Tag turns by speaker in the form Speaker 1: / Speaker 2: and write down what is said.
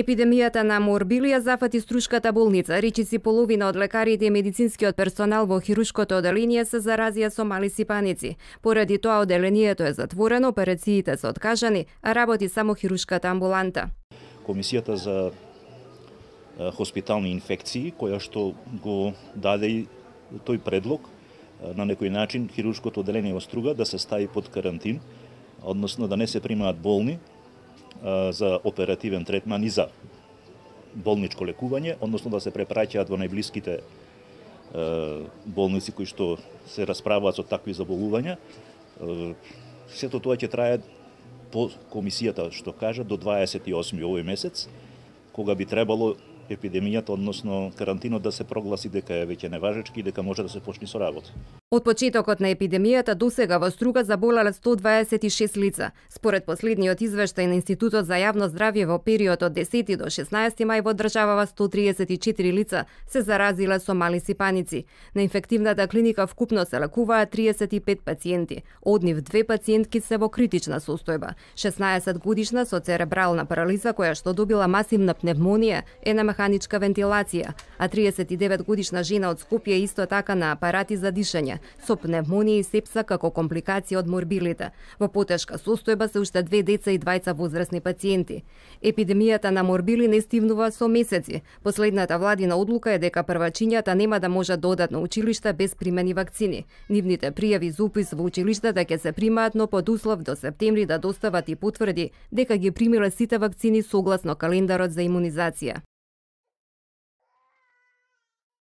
Speaker 1: Епидемијата на морбилија зафати струшката болница. Речиси половина од лекарите и медицинскиот персонал во хирушкото оделение се заразија со мали сипаници. Поради тоа оделението е затворено, операциите се откажани, а работи само хирушката амбуланта.
Speaker 2: Комисијата за хоспитални инфекции, која што го даде тој предлог, на некој начин хирушкото оделение во Струга да се стави под карантин, односно да не се примаат болни, за оперативен третман и за болничко лекување, односно да се препраќаат во најблиските болници кои што се расправаат со такви заболувања. Сето тоа ќе трае по комисијата што кажа до 28 овој месец, кога би требало епидемијата, односно карантинот да се прогласи дека е веќе неважечки и дека може да се почне со работа.
Speaker 1: Од почетокот на епидемијата до сега во Струга заболале 126 лица. Според последниот извештај на Институтот за јавно здравје во период од 10 до 16 мај во државава 134 лица се заразила со мали сипаници. На инфективната клиника вкупно се лакуваа 35 пациенти. Од нив две пациентки се во критична состојба. 16 годишна со церебрална парализа која што добила масивна пневмонија е на механичка вентилација, а 39 годишна жена од Скопје исто така на апарати за дишање, со пневмонија и сепса како компликација од морбилите. Во потешка состојба се уште две деца и двајца возрастни пациенти. Епидемијата на морбили не стивнува со месеци. Последната владина одлука е дека првачињата нема да можат додатно училишта на без примени вакцини. Нивните пријави за упис во училиштата да ќе се примаат, но под услов до септември да достават и потврди дека ги примиле сите вакцини согласно календарот за имунизација.